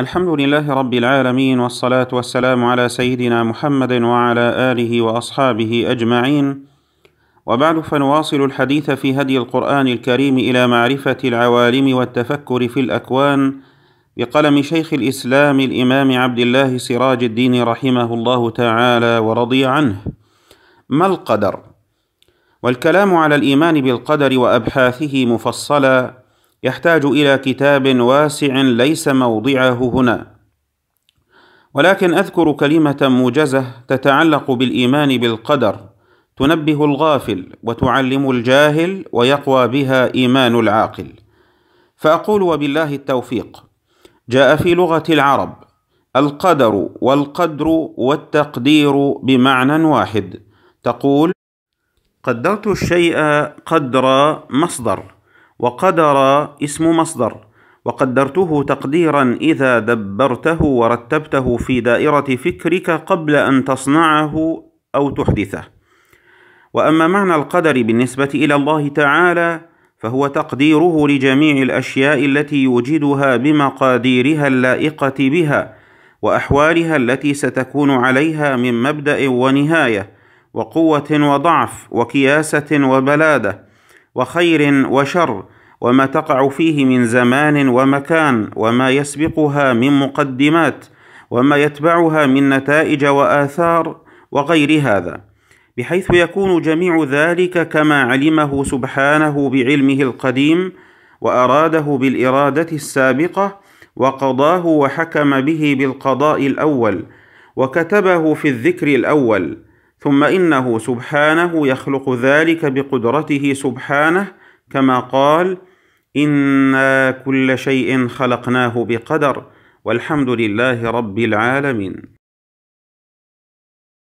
الحمد لله رب العالمين والصلاة والسلام على سيدنا محمد وعلى آله وأصحابه أجمعين وبعد فنواصل الحديث في هدي القرآن الكريم إلى معرفة العوالم والتفكر في الأكوان بقلم شيخ الإسلام الإمام عبد الله سراج الدين رحمه الله تعالى ورضي عنه ما القدر والكلام على الإيمان بالقدر وأبحاثه مفصلا يحتاج الى كتاب واسع ليس موضعه هنا ولكن اذكر كلمه موجزه تتعلق بالايمان بالقدر تنبه الغافل وتعلم الجاهل ويقوى بها ايمان العاقل فاقول وبالله التوفيق جاء في لغه العرب القدر والقدر والتقدير بمعنى واحد تقول قدرت الشيء قدر مصدر وقدر اسم مصدر وقدرته تقديرا إذا دبرته ورتبته في دائرة فكرك قبل أن تصنعه أو تحدثه وأما معنى القدر بالنسبة إلى الله تعالى فهو تقديره لجميع الأشياء التي يوجدها بمقاديرها اللائقة بها وأحوالها التي ستكون عليها من مبدأ ونهاية وقوة وضعف وكياسة وبلادة وخير وشر وما تقع فيه من زمان ومكان وما يسبقها من مقدمات وما يتبعها من نتائج واثار وغير هذا بحيث يكون جميع ذلك كما علمه سبحانه بعلمه القديم واراده بالاراده السابقه وقضاه وحكم به بالقضاء الاول وكتبه في الذكر الاول ثم إنه سبحانه يخلق ذلك بقدرته سبحانه كما قال إنا كل شيء خلقناه بقدر والحمد لله رب العالمين